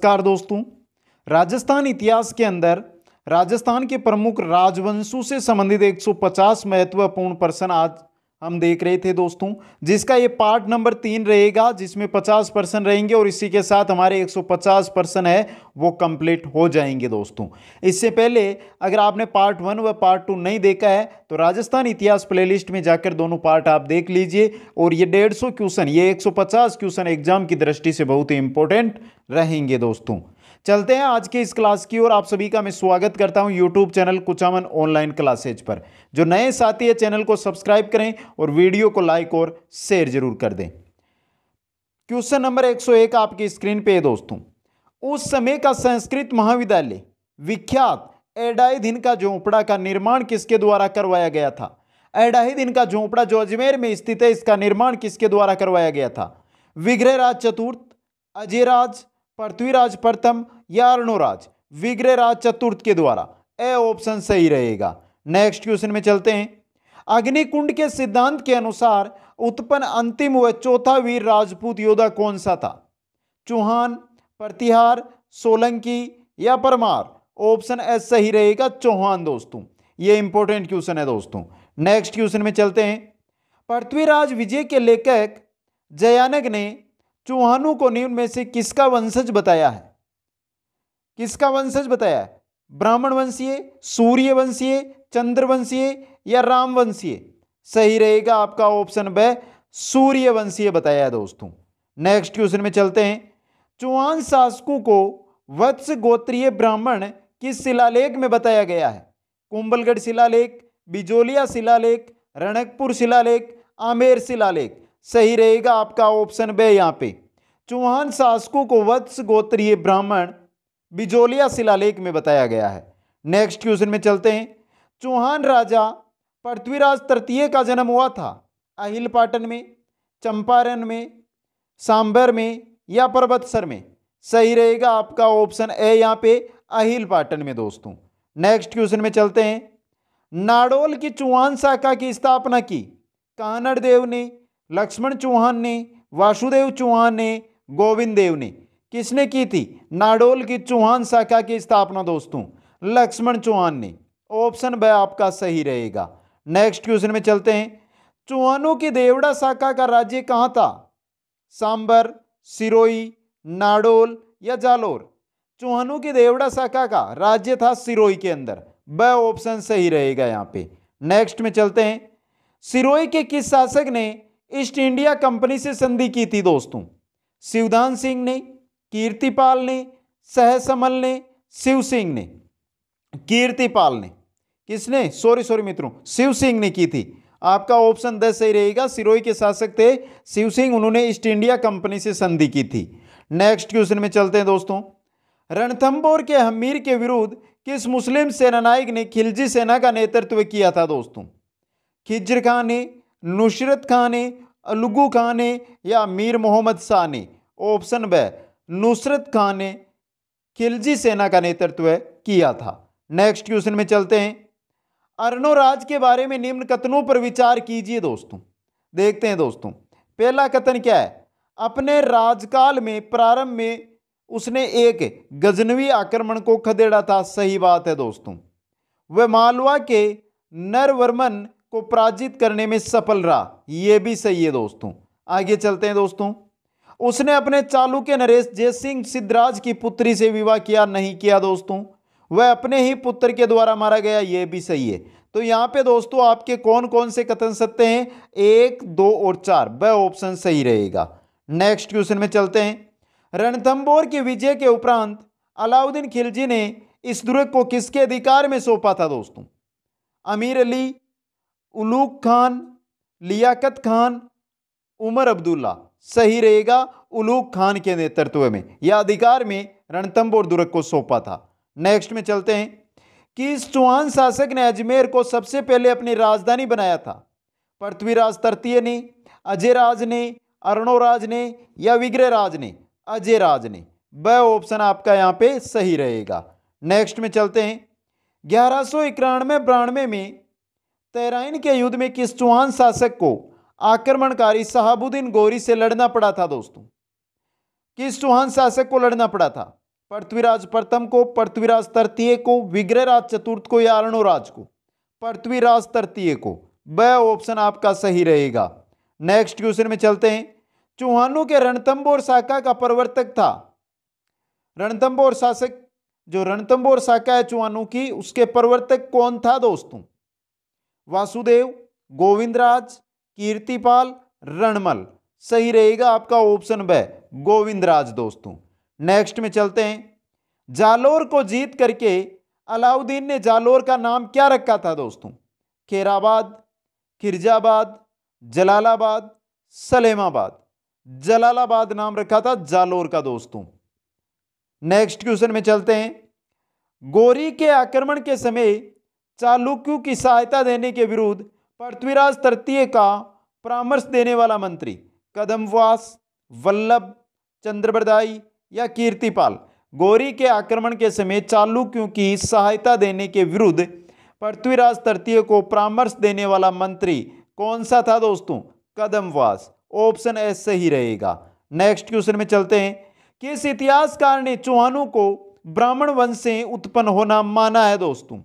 नमस्कार दोस्तों राजस्थान इतिहास के अंदर राजस्थान के प्रमुख राजवंशों से संबंधित 150 महत्वपूर्ण प्रश्न आज हम देख रहे थे दोस्तों जिसका ये पार्ट नंबर तीन रहेगा जिसमें 50 परसेंट रहेंगे और इसी के साथ हमारे 150 परसेंट है वो कंप्लीट हो जाएंगे दोस्तों इससे पहले अगर आपने पार्ट वन व पार्ट टू नहीं देखा है तो राजस्थान इतिहास प्लेलिस्ट में जाकर दोनों पार्ट आप देख लीजिए और ये 150 क्वेश्चन ये 150 क्वेश्चन एग्जाम की दृष्टि से बहुत ही इंपॉर्टेंट रहेंगे दोस्तों चलते हैं आज के इस क्लास की ओर आप सभी का मैं स्वागत करता हूं YouTube channel Kuchaman online classes पर जो नए साथी है चैनल को सब्सक्राइब करें और वीडियो को लाइक और शेयर जरूर कर दें क्वेश्चन नंबर 101 आपकी स्क्रीन पे है दोस्तों उस समय का संस्कृत महाविद्यालय विख्यात दिन का झोंपड़ा का निर्माण किसके द्वारा करवाया गया था दिन का झोंपड़ा जो अजमेर में स्थित है इसका निर्माण किसके द्वारा करवाया गया था विग्रहराज चतुर्थ अजयराज पृथ्वीराज प्रथम या अर्णोराज विग्रहराज चतुर्थ के द्वारा ए ऑप्शन सही रहेगा नेक्स्ट क्वेश्चन में चलते हैं अग्निकुंड के सिद्धांत के अनुसार उत्पन्न अंतिम व चौथा वीर राजपूत योद्धा कौन सा था चौहान प्रतिहार सोलंकी या परमार ऑप्शन एस सही रहेगा चौहान दोस्तों ये इंपॉर्टेंट क्वेश्चन है दोस्तों नेक्स्ट क्वेश्चन में चलते हैं पृथ्वीराज विजय के लेखक जयानक ने चुहानू को निम्न में से किसका वंशज बताया है किसका वंशज बताया है ब्राह्मण वंशीय सूर्य वंशीय चंद्रवंशीय या राम वंशीय सही रहेगा आपका ऑप्शन ब सूर्य वंशीय बताया है दोस्तों नेक्स्ट क्वेश्चन में चलते हैं चुहान शासकों को वत्स गोत्रीय ब्राह्मण किस शिलालेख में बताया गया है कुंभलगढ़ शिलालेख बिजोलिया शिलालेख रणकपुर शिलालेख आमेर शिलालेख सही रहेगा आपका ऑप्शन बे यहाँ पे चौहान शासकों को वत्स गोत्रीय ब्राह्मण बिजोलिया शिलालेख में बताया गया है नेक्स्ट क्वेश्चन में चलते हैं चौहान राजा पृथ्वीराज तृतीय का जन्म हुआ था अहिलपाटन में चंपारण में सांबर में या पर्वतसर में सही रहेगा आपका ऑप्शन ए यहाँ पे अहिल पाटन में दोस्तों नेक्स्ट क्वेश्चन में चलते हैं नाडोल की चौहान शाखा की स्थापना की कानड़ देव ने लक्ष्मण चौहान ने वासुदेव चौहान ने गोविंद देव ने किसने की थी नाडोल की चौहान शाखा की स्थापना दोस्तों लक्ष्मण चौहान ने ऑप्शन ब आपका सही रहेगा नेक्स्ट क्वेश्चन में चलते हैं चौहानों की देवड़ा शाखा का राज्य कहाँ था सांबर सिरोई नाडोल या जालोर चौहानों की देवड़ा शाखा का राज्य था सिरोई के अंदर ब ऑप्शन सही रहेगा यहाँ पे नेक्स्ट में चलते हैं सिरोई के किस शासक ने ईस्ट इंडिया कंपनी से संधि की थी दोस्तों शिवदान सिंह ने कीर्तिपाल ने सहसमल ने शिव सिंह ने कीर्तिपाल ने किसने सॉरी सॉरी मित्रों शिव सिंह ने की थी आपका ऑप्शन दस सही रहेगा सिरोही के शासक थे शिव सिंह उन्होंने ईस्ट इंडिया कंपनी से संधि की थी नेक्स्ट क्वेश्चन में चलते हैं दोस्तों रणथंबोर के हमीर के विरुद्ध किस मुस्लिम सेनानायक ने खिलजी सेना का नेतृत्व किया था दोस्तों खिजर खान ने नुसरत खान ने अलगू खान ने या मीर मोहम्मद शाह ने ऑप्शन ब नुसरत खान ने खिलजी सेना का नेतृत्व किया था नेक्स्ट क्वेश्चन में चलते हैं राज के बारे में निम्न कथनों पर विचार कीजिए दोस्तों देखते हैं दोस्तों पहला कथन क्या है अपने राजकाल में प्रारंभ में उसने एक गजनवी आक्रमण को खदेड़ा था सही बात है दोस्तों वह मालवा के नरवर्मन को पराजित करने में सफल रहा यह भी सही है दोस्तों आगे चलते हैं दोस्तों उसने अपने चालू के नरेश जय सिंह सिद्धराज की पुत्री से विवाह किया नहीं किया दोस्तों वह अपने ही पुत्र के द्वारा मारा गया यह भी सही है तो यहां पे दोस्तों आपके कौन कौन से कथन सत्य हैं एक दो और चार वह ऑप्शन सही रहेगा नेक्स्ट क्वेश्चन में चलते हैं रणथम्बोर के विजय के उपरांत अलाउद्दीन खिलजी ने इस दुर्ग को किसके अधिकार में सौंपा था दोस्तों अमीर अली उलूक खान लियाकत खान उमर अब्दुल्ला सही रहेगा उलूक खान के नेतृत्व में यह अधिकार में रणतंब और दुर्ग को सौंपा था नेक्स्ट में चलते हैं कि चौहान शासक ने अजमेर को सबसे पहले अपनी राजधानी बनाया था पृथ्वीराज तृतीय ने अजयराज ने अरुणोराज ने या विग्रहराज ने अजयराज ने वह ऑप्शन आपका यहाँ पे सही रहेगा नेक्स्ट में चलते हैं ग्यारह सौ इक्यानवे बानवे में तैराइन के युद्ध में किस चौहान शासक को आक्रमणकारी शहाबुद्दीन गौरी से लड़ना पड़ा था दोस्तों किस चौहान शासक को लड़ना पड़ा था पृथ्वीराज प्रथम को पृथ्वीराज तृतीय को विग्रहराज चतुर्थ को या अर्णोराज को पृथ्वीराज तृतीय को ब ऑप्शन आपका सही रहेगा नेक्स्ट क्वेश्चन में चलते हैं चौहानों के रणतंबोर शाखा का प्रवर्तक था रणतंबोर शासक जो रणतंबोर शाखा है चौहानों की उसके प्रवर्तक कौन था दोस्तों वासुदेव गोविंदराज कीर्तिपाल रणमल सही रहेगा आपका ऑप्शन ब गोविंदराज दोस्तों नेक्स्ट में चलते हैं जालोर को जीत करके अलाउद्दीन ने जालोर का नाम क्या रखा था दोस्तों खेराबाद खिरजाबाद जलालाबाद सलेमाबाद जलालाबाद नाम रखा था जालोर का दोस्तों नेक्स्ट क्वेश्चन में चलते हैं गोरी के आक्रमण के समय चालुक्यों की सहायता देने के विरुद्ध पृथ्वीराज तृतीय का परामर्श देने वाला मंत्री कदमवास वल्लभ चंद्रबरदाई या कीर्तिपाल गौरी के आक्रमण के समय चालुक्यों की सहायता देने के विरुद्ध पृथ्वीराज तृतीय को परामर्श देने वाला मंत्री कौन सा था दोस्तों कदमवास ऑप्शन एस सही रहेगा नेक्स्ट क्वेश्चन में चलते हैं किस इतिहासकार ने चौहानों को ब्राह्मण वंश से उत्पन्न होना माना है दोस्तों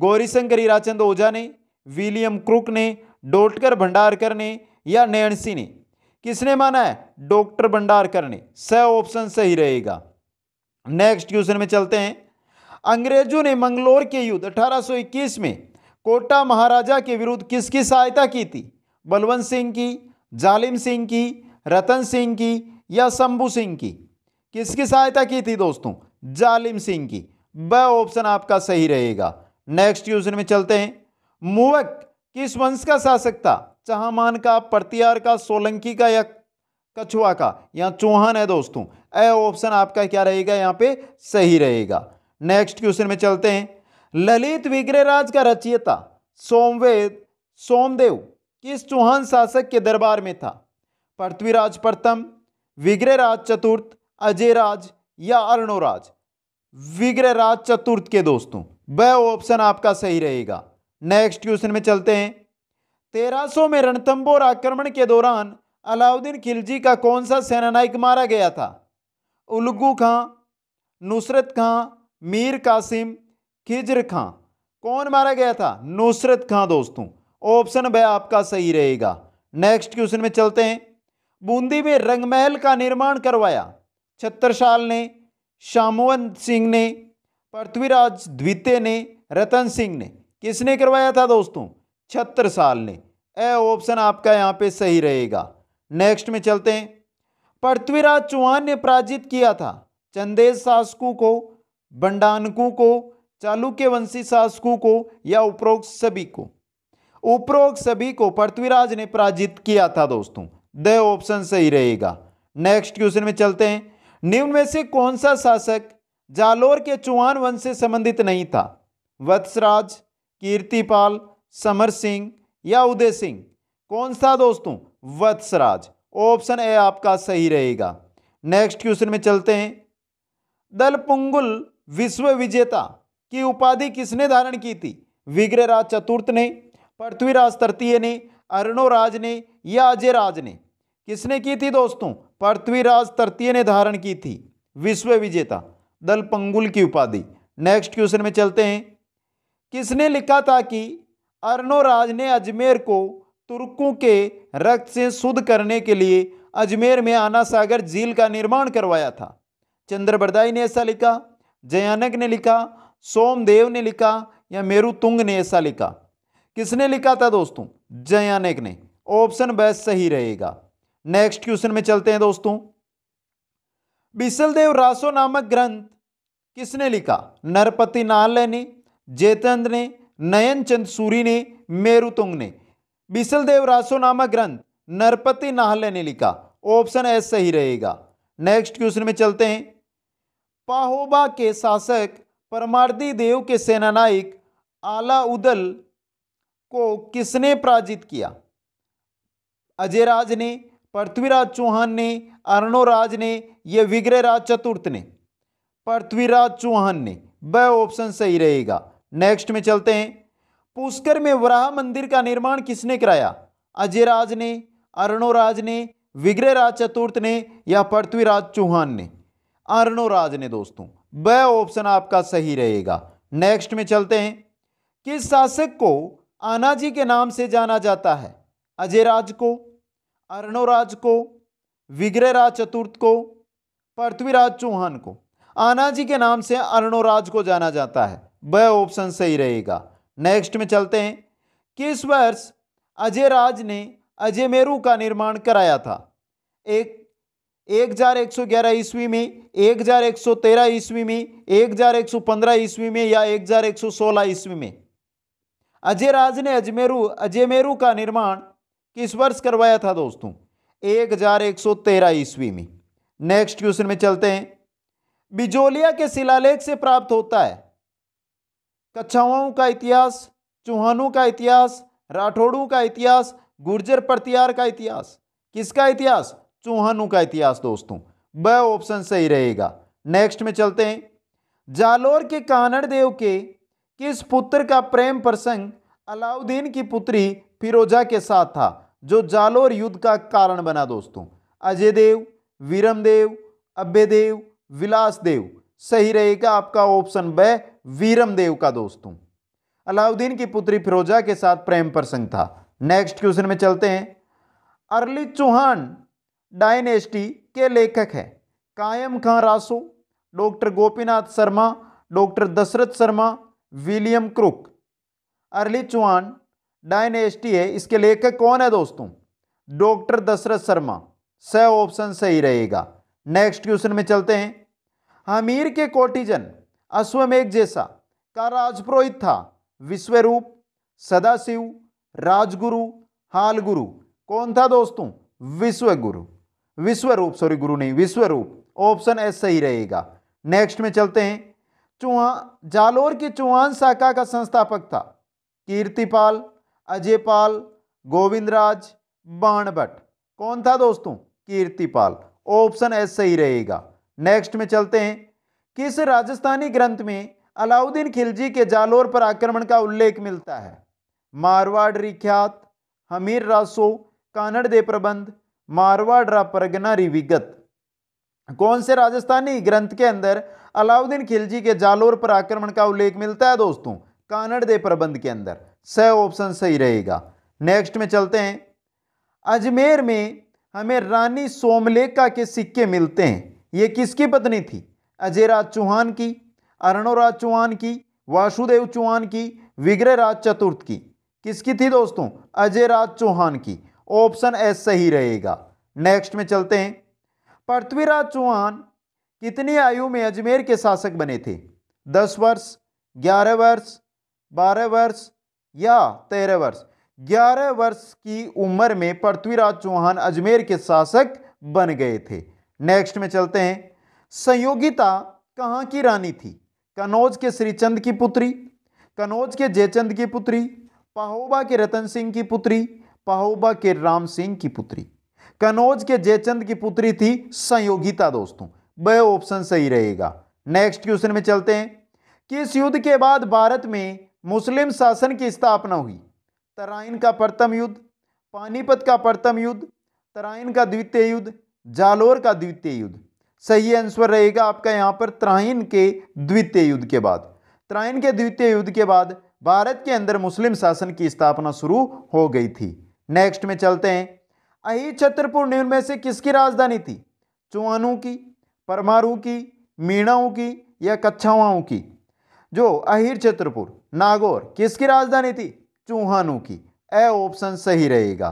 गौरीशंकर हीराचंद ओझा ने विलियम क्रुक ने डोटकर भंडारकर ने या नैनसी ने किसने माना है डॉक्टर भंडारकर ने स ऑप्शन सही रहेगा नेक्स्ट क्वेश्चन में चलते हैं अंग्रेजों ने मंगलोर के युद्ध 1821 में कोटा महाराजा के विरुद्ध किसकी सहायता की थी बलवंत सिंह की जालिम सिंह की रतन सिंह की या शंभू सिंह की किसकी सहायता की थी दोस्तों जालिम सिंह की ब ऑप्शन आपका सही रहेगा नेक्स्ट क्वेश्चन में चलते हैं मुवक किस वंश का शासक था चहामान का प्रतियार का सोलंकी का या कछुआ का या चौहान है दोस्तों ए ऑप्शन आपका क्या रहेगा यहाँ पे सही रहेगा नेक्स्ट क्वेश्चन में चलते हैं ललित विग्रहराज का रचयिता सोमवेद सोमदेव किस चौहान शासक के दरबार में था पृथ्वीराज प्रथम विग्रहराज चतुर्थ अजयराज या अर्णोराज विग्रहराज चतुर्थ के दोस्तों वह ऑप्शन आपका सही रहेगा नेक्स्ट क्वेश्चन में चलते हैं सौ में रणथंबोर आक्रमण के दौरान अलाउद्दीन खिलजी का कौन सा सेनानायक मारा गया था उलगू खां नुसरत खां मीर कासिम खिजर खां कौन मारा गया था नुसरत खां दोस्तों ऑप्शन वह आपका सही रहेगा नेक्स्ट क्वेश्चन में चलते हैं बूंदी में रंगमहल का निर्माण करवाया छत्तर ने शामुअन सिंह ने पृथ्वीराज द्वितीय ने रतन सिंह ने किसने करवाया था दोस्तों साल ने ए ऑप्शन आपका यहाँ पे सही रहेगा नेक्स्ट में चलते हैं पृथ्वीराज चौहान ने पराजित किया था चंदेज शासकों को बंडानकों को चालुक्य वंशी शासकों को या उपरोक्त सभी को उपरोक्त सभी को पृथ्वीराज ने पराजित किया था दोस्तों द ऑप्शन सही रहेगा नेक्स्ट क्वेश्चन में चलते हैं निम्न में से कौन सा शासक जालोर के चुहान वंश से संबंधित नहीं था वत्सराज कीर्तिपाल समर सिंह या उदय सिंह कौन सा दोस्तों वत्सराज ऑप्शन ए आपका सही रहेगा नेक्स्ट क्वेश्चन में चलते हैं दल पुंगुल विश्व विजेता की उपाधि किसने धारण की थी विग्रहराज चतुर्थ ने पृथ्वीराज तृतीय ने अरुणोराज ने या अजय राज ने किसने की थी दोस्तों पृथ्वीराज तृतीय ने धारण की थी विश्व विजेता दलपंगुल की उपाधि नेक्स्ट क्वेश्चन में चलते हैं किसने लिखा था कि अर्णोराज ने अजमेर को तुर्कों के रक्त से शुद्ध करने के लिए अजमेर में आना सागर झील का निर्माण करवाया था चंद्रबरदाई ने ऐसा लिखा जयानक ने लिखा सोमदेव ने लिखा या मेरुतुंग ने ऐसा लिखा किसने लिखा था दोस्तों जयानक ने ऑप्शन बेस्ट सही रहेगा नेक्स्ट क्वेश्चन में चलते हैं दोस्तों बिसलदेव रासो नामक ग्रंथ किसने लिखा नरपति नाल ने जेतेंद्र ने नयन चंद सूरी ने मेरुतुंग ने बिसलदेव रासो नामक ग्रंथ नरपति नाहले ने लिखा ऑप्शन एस सही रहेगा नेक्स्ट क्वेश्चन में चलते हैं पाहोबा के शासक परमार्दी देव के सेनानायक आला उदल को किसने पराजित किया अजयराज ने पृथ्वीराज चौहान ने अर्णोराज ने या विग्रहराज चतुर्थ ने पृथ्वीराज चौहान ने वह ऑप्शन सही रहेगा नेक्स्ट में चलते हैं पुष्कर में वराह मंदिर का निर्माण किसने कराया अजयराज ने अर्णोराज ने विग्रहराज चतुर्थ ने या पृथ्वीराज चौहान ने अर्णोराज ने दोस्तों वह ऑप्शन आपका सही रहेगा नेक्स्ट में चलते हैं किस शासक को आनाजी के नाम से जाना जाता है अजयराज को अर्णोराज को विग्रहराज चतुर्थ को पृथ्वीराज चौहान को आनाजी के नाम से अर्णोराज को जाना जाता है वह ऑप्शन सही रहेगा नेक्स्ट में चलते हैं किस वर्ष अजय राज ने अजयमेरु का निर्माण कराया था एक एक हजार एक सौ ग्यारह ईस्वी में एक हजार एक सौ तेरह ईस्वी में एक हजार एक सौ पंद्रह ईस्वी में या एक हजार एक सौ सोलह ईस्वी में अजय राज ने अजमेरु अजयमेरु का निर्माण किस वर्ष करवाया था दोस्तों एक हजार एक सौ तेरह ईस्वी में नेक्स्ट क्वेश्चन में चलते हैं बिजोलिया के शिलालेख से प्राप्त होता है कछाओं का इतिहास चौहानों का इतिहास राठौड़ों का इतिहास गुर्जर प्रतियार का इतिहास किसका इतिहास चौहानों का इतिहास दोस्तों वह ऑप्शन सही रहेगा नेक्स्ट में चलते हैं जालोर के कानड़ देव के किस पुत्र का प्रेम प्रसंग अलाउद्दीन की पुत्री फिरोजा के साथ था जो जालोर युद्ध का कारण बना दोस्तों अजय देव वीरम देव अभ्य देव विलास देव सही रहेगा आपका ऑप्शन ब वीरम देव का दोस्तों अलाउद्दीन की पुत्री फिरोजा के साथ प्रेम प्रसंग था नेक्स्ट क्वेश्चन में चलते हैं अर्ली चौहान डायनेस्टी के लेखक है Kayam Khan Raso doctor Gopinath Sharma doctor Dasharath Sharma William Crooke early Chauhan dynasty है इसके लेखक कौन है दोस्तों डॉक्टर दशरथ शर्मा स ऑप्शन सही रहेगा नेक्स्ट क्वेश्चन में चलते हैं हमीर के कोटिजन अश्वमेघ जैसा का राजपुरोहित था विश्वरूप सदाशिव राजगुरु हाल गुरु कौन था दोस्तों विश्वगुरु विश्वरूप सॉरी गुरु नहीं विश्वरूप ऑप्शन एस सही रहेगा नेक्स्ट में चलते हैं चुहा जालोर की चौहान शाखा का संस्थापक था कीर्तिपाल अजय पाल गोविंद राज कौन था दोस्तों कीर्तिपाल ऑप्शन एस सही रहेगा नेक्स्ट में चलते हैं किस राजस्थानी ग्रंथ में अलाउद्दीन खिलजी के जालोर पर आक्रमण का उल्लेख मिलता है मारवाड़ रिख्यात हमीर रासो कानड़ दे प्रबंध मारवाड़ रा परगना रिविगत कौन से राजस्थानी ग्रंथ के अंदर अलाउद्दीन खिलजी के जालोर पर आक्रमण का उल्लेख मिलता है दोस्तों कानड़ दे प्रबंध के अंदर स ऑप्शन सही रहेगा नेक्स्ट में चलते हैं अजमेर में हमें रानी सोमलेखा के सिक्के मिलते हैं ये किसकी पत्नी थी अजय राज चौहान की राज चौहान की वासुदेव चौहान की विग्रह राज चतुर्थ की किसकी थी दोस्तों अजय राज चौहान की ऑप्शन एस सही रहेगा नेक्स्ट में चलते हैं पृथ्वीराज चौहान कितनी आयु में अजमेर के शासक बने थे दस वर्ष ग्यारह वर्ष बारह वर्ष या तेरह वर्ष ग्यारह वर्ष की उम्र में पृथ्वीराज चौहान अजमेर के शासक बन गए थे नेक्स्ट में चलते हैं संयोगिता कहाँ की रानी थी कनौज के श्रीचंद की पुत्री कनौज के जयचंद की पुत्री पाहोबा के रतन सिंह की पुत्री पाहोबा के राम सिंह की पुत्री कनौज के जयचंद की पुत्री थी संयोगिता दोस्तों वह ऑप्शन सही रहेगा नेक्स्ट क्वेश्चन में चलते हैं किस युद्ध के बाद भारत में मुस्लिम शासन की स्थापना हुई तराइन का प्रथम युद्ध पानीपत का प्रथम युद्ध तराइन का द्वितीय युद्ध जालोर का द्वितीय युद्ध सही आंसर रहेगा आपका यहाँ पर त्राइन के द्वितीय युद्ध के बाद त्राइन के द्वितीय युद्ध के बाद भारत के अंदर मुस्लिम शासन की स्थापना शुरू हो गई थी नेक्स्ट में चलते हैं अही छतरपुर न्यून में से किसकी राजधानी थी चुआनू की परमारू की मीणाओं की या कच्छावाओं की जो अहिर छत्रपुर नागौर किसकी राजधानी थी चूहानू की ए ऑप्शन सही रहेगा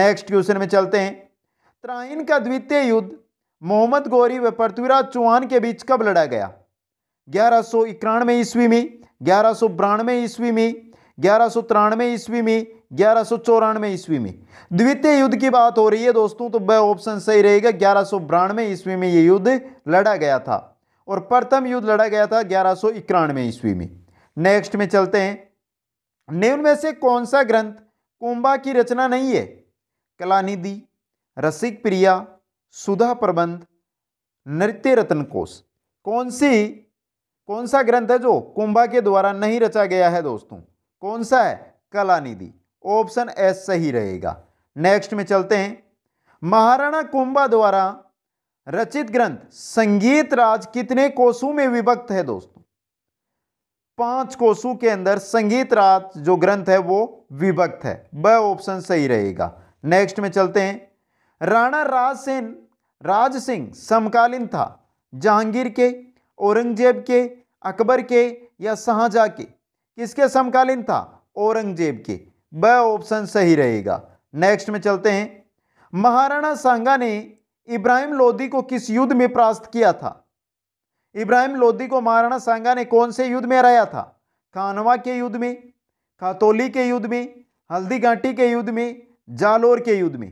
नेक्स्ट क्वेश्चन में चलते हैं त्राइन का द्वितीय युद्ध मोहम्मद गौरी व पृथ्वीराज चौहान के बीच कब लड़ा गया ग्यारह सौ इक्यानवे ईस्वी में ग्यारह सौ बानवे ईस्वी में ग्यारह सौ तिरानवे ईस्वी में ग्यारह सौ चौरानवे ईस्वी में द्वितीय युद्ध की बात हो रही है दोस्तों तो वह ऑप्शन सही रहेगा ग्यारह सौ बानवे ईस्वी में यह युद्ध लड़ा गया था और प्रथम युद्ध लड़ा गया था ग्यारह सौ इक्यानवे ईस्वी में नेक्स्ट में चलते हैं निम्न में से कौन सा ग्रंथ कुंभा की रचना नहीं है कलानिधि रसिक प्रिया सुधा प्रबंध नृत्य रत्न कोश कौन सी कौन सा ग्रंथ है जो कुंभा के द्वारा नहीं रचा गया है दोस्तों कौन सा है कलानिधि ऑप्शन एस सही रहेगा नेक्स्ट में चलते हैं महाराणा कुंभा द्वारा रचित ग्रंथ संगीत राज कितने कोसों में विभक्त है दोस्तों पांच कोसों के अंदर संगीत राज जो ग्रंथ है वो विभक्त है ब ऑप्शन सही रहेगा नेक्स्ट में चलते हैं राणा राज सेन राज सिंह समकालीन था जहांगीर के औरंगजेब के अकबर के या शाहजहा के किसके समकालीन था औरंगजेब के ब ऑप्शन सही रहेगा नेक्स्ट में चलते हैं महाराणा सांगा ने इब्राहिम लोधी को किस युद्ध में परास्त किया था इब्राहिम लोधी को महाराणा सांगा ने कौन से युद्ध में हराया था खानवा के युद्ध में खातोली के युद्ध में हल्दी घाटी के युद्ध में जालोर के युद्ध में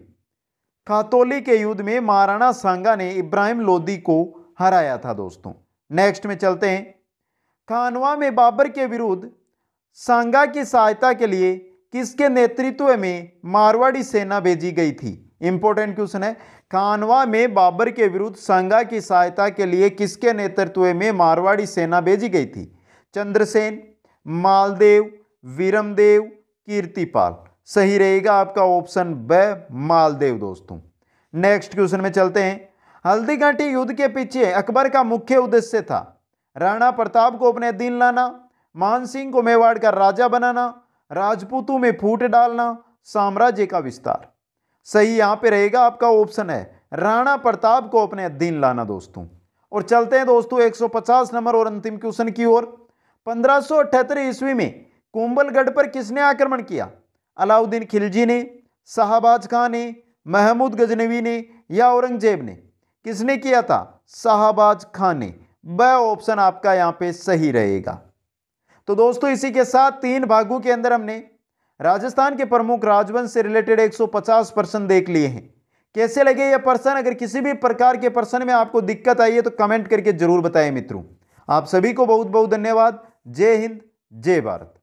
खातोली के युद्ध में महाराणा सांगा ने इब्राहिम लोधी को हराया था दोस्तों नेक्स्ट में चलते हैं खानवा में बाबर के विरुद्ध सांगा की सहायता के लिए किसके नेतृत्व में मारवाड़ी सेना भेजी गई थी इंपॉर्टेंट क्वेश्चन है कानवा में बाबर के विरुद्ध सांगा की सहायता के लिए किसके नेतृत्व में मारवाड़ी सेना भेजी गई थी चंद्रसेन मालदेव वीरमदेव कीर्तिपाल सही रहेगा आपका ऑप्शन ब मालदेव दोस्तों नेक्स्ट क्वेश्चन में चलते हैं हल्दीघाटी युद्ध के पीछे अकबर का मुख्य उद्देश्य था राणा प्रताप को अपने दिन लाना मान सिंह को मेवाड़ का राजा बनाना राजपूतों में फूट डालना साम्राज्य का विस्तार सही यहाँ पे रहेगा आपका ऑप्शन है राणा प्रताप को अपने अधीन लाना दोस्तों और चलते हैं दोस्तों 150 नंबर और अंतिम क्वेश्चन की ओर पंद्रह ईस्वी में कोम्बलगढ़ पर किसने आक्रमण किया अलाउद्दीन खिलजी ने शाहबाज खां ने महमूद गजनवी ने या औरंगजेब ने किसने किया था शाहबाज खां ने वह ऑप्शन आपका यहाँ पे सही रहेगा तो दोस्तों इसी के साथ तीन भागों के अंदर हमने राजस्थान के प्रमुख राजवंश से रिलेटेड 150 प्रश्न देख लिए हैं कैसे लगे ये प्रश्न अगर किसी भी प्रकार के प्रश्न में आपको दिक्कत आई है तो कमेंट करके जरूर बताएं मित्रों आप सभी को बहुत बहुत धन्यवाद जय हिंद जय भारत